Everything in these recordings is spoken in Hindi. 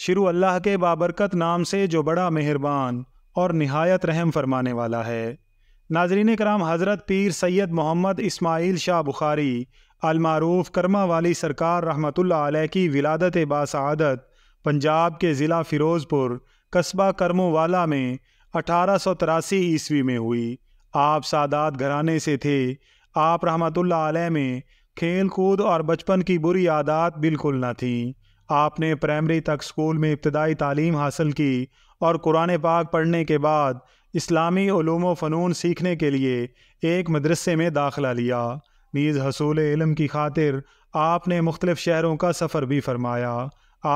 शुरू अल्लाह के बाबरकत नाम से जो बड़ा मेहरबान और नहायत रहम फरमाने वाला है नाजरीन कराम हज़रत पीर सैयद मोहम्मद इस्माइल शाह बुखारी अलमारूफ कर्मा वाली सरकार रहमतुल्ल की विलादत बासदत पंजाब के ज़िला फ़िरोज़पुर कस्बा कर्मोवाला में अठारह सौ तिरासी ईस्वी में हुई आप सादात घराने से थे आप रहमतुल्ल में खेल कूद और बचपन की बुरी आदत बिल्कुल न थीं आपने प्राइमरी तक स्कूल में इब्तदाई तालीम हासिल की और कुरान पाक पढ़ने के बाद इस्लामी ओलूम फ़नून सीखने के लिए एक मदरसे में दाखिला लिया नीज़ हसूल इलम की खातिर आपने मुख्तलिफ़ शहरों का सफ़र भी फरमाया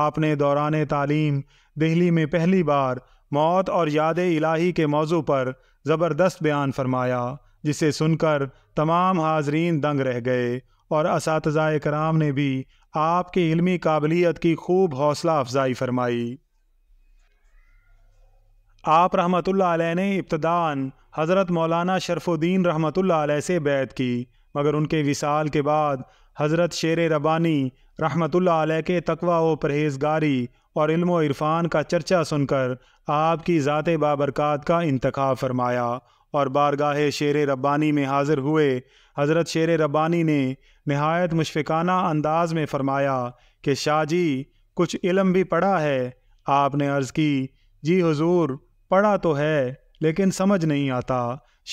आपने दौरान तालीम दिल्ली में पहली बार मौत और याद इलाही के मौजू पर ज़बरदस्त बयान फरमाया जिसे सुनकर तमाम हाजरीन दंग रह गए और इस कराम ने भी आपकी इल्मी काबिलियत की खूब हौसला अफजाई फरमाई आप रहमत ने इब्तदान हज़रत मौलाना शरफुद्दीन रहमत से बैत की मगर उनके विसाल के बाद हज़रत शेर रबानी रहमत के तकवा व परहेजगारी और इल्म इरफ़ान का चर्चा सुनकर आपकी ज़ात बाबरकत का इंतखा फरमाया और बारगाह शेर रब्बानी में हाज़िर हुए हज़रत शेर रब्बानी ने नहायत मुशफ़ाना अंदाज में फ़रमाया कि शाह जी कुछ इलम भी पढ़ा है आपने अर्ज़ की जी हुजूर पढ़ा तो है लेकिन समझ नहीं आता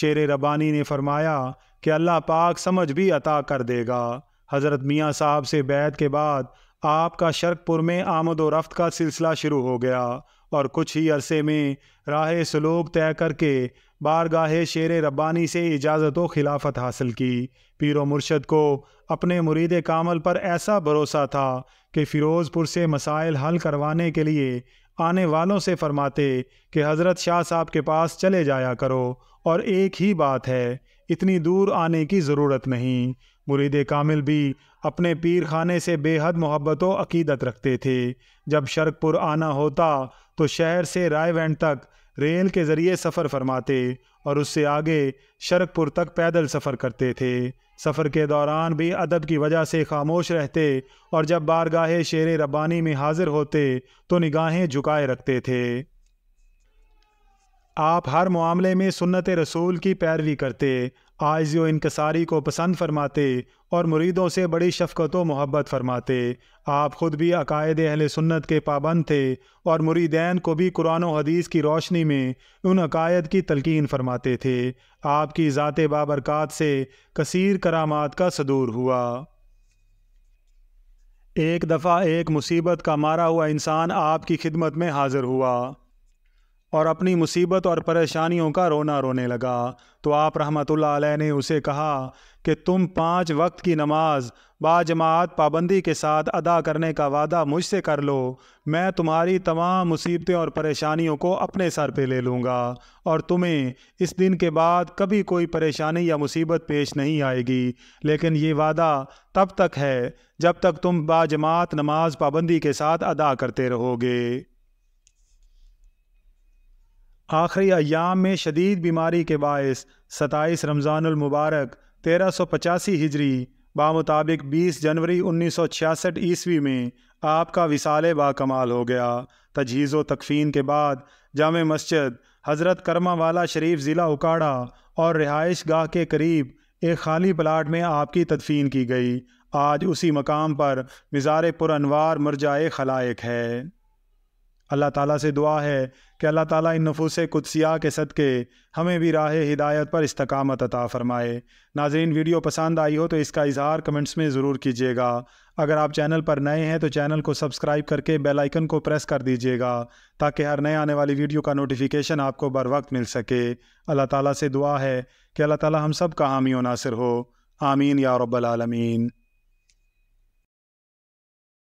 शेर रबानी ने फरमाया कि अल्लाह पाक समझ भी अता कर देगा हज़रत मियाँ साहब से बैत के बाद आपका शर्कपुर में आमद व रफ्त का सिलसिला शुरू हो गया और कुछ ही अरसे में राह सलूक तय करके बारगाह शेर रब्बानी से इजाज़त व खिलाफत हासिल की पीर व मुर्शद को अपने मुरीद कामल पर ऐसा भरोसा था कि फ़िरोज़पुर से मसाइल हल करवाने के लिए आने वालों से फरमाते कि हज़रत शाह साहब के पास चले जाया करो और एक ही बात है इतनी दूर आने की ज़रूरत नहीं मुरीद कामिल भी अपने पीर खाने से बेहद मोहब्बत अकीदत रखते थे जब शर्कपुर आना होता तो शहर से रायवेंड तक रेल के ज़रिए सफ़र फरमाते और उससे आगे शरकपुर तक पैदल सफ़र करते थे सफ़र के दौरान भी अदब की वजह से खामोश रहते और जब बारगाहे शेर रबानी में हाज़िर होते तो निगाहें झुकाए रखते थे आप हर मामले में सुन्नत रसूल की पैरवी करते आइज़ इनकसारी को पसंद फरमाते और मुरीदों से बड़ी शफकत व मोहब्बत फरमाते आप ख़ुद भी अकायद अहल सुन्नत के पाबंद थे और मुरीदैन को भी कुरान हदीस की रोशनी में उन अकायद की तलकिन फरमाते थे आपकी ज़ात बाबरकत से कसर करामात का सदूर हुआ एक दफ़ा एक मुसीबत का मारा हुआ इंसान आपकी खिदमत में हाज़िर हुआ और अपनी मुसीबत और परेशानियों का रोना रोने लगा तो आप रहमतुल्लाह ने उसे कहा कि तुम पाँच वक्त की नमाज बाजमात पाबंदी के साथ अदा करने का वादा मुझसे कर लो मैं तुम्हारी तमाम मुसीबतें और परेशानियों को अपने सर पे ले लूँगा और तुम्हें इस दिन के बाद कभी कोई परेशानी या मुसीबत पेश नहीं आएगी लेकिन ये वादा तब तक है जब तक तुम बाजमात नमाज पाबंदी के साथ अदा करते रहोगे आखिरी अयाम में शदीद बीमारी के बायस सताईस रमज़ानमबारक तेरह सौ पचासी हिजरी बामुताबिक बीस जनवरी उन्नीस सौ छियासठ ईस्वी में आपका विसाल बाकमाल हो गया तजहीज़ व तकफीन के बाद जाम मस्जिद हज़रत कर्मा वाला शरीफ ज़िला उकाड़ा और रिहाइश गाह के करीब एक खाली प्लाट में आपकी तदफीन की गई आज उसी मकाम पर मज़ार पुरानवार मरजाए खलायक है अल्लाह ताला से दुआ है कि अल्लाह ताला इन नफूस कुदसिया के सदक़े हमें भी राह हिदायत पर इस्तकामत अता फ़रमाए नाजरीन वीडियो पसंद आई हो तो इसका इजहार कमेंट्स में ज़रूर कीजिएगा अगर आप चैनल पर नए हैं तो चैनल को सब्सक्राइब करके बेल आइकन को प्रेस कर दीजिएगा ताकि हर नए आने वाली वीडियो का नोटिफिकेशन आपको बर वक्त मिल सके अल्लाह ताला से दुआ है कि अल्लाह ताला हम सब का हामी नासिर हो आमीन या रब्बल आलमीन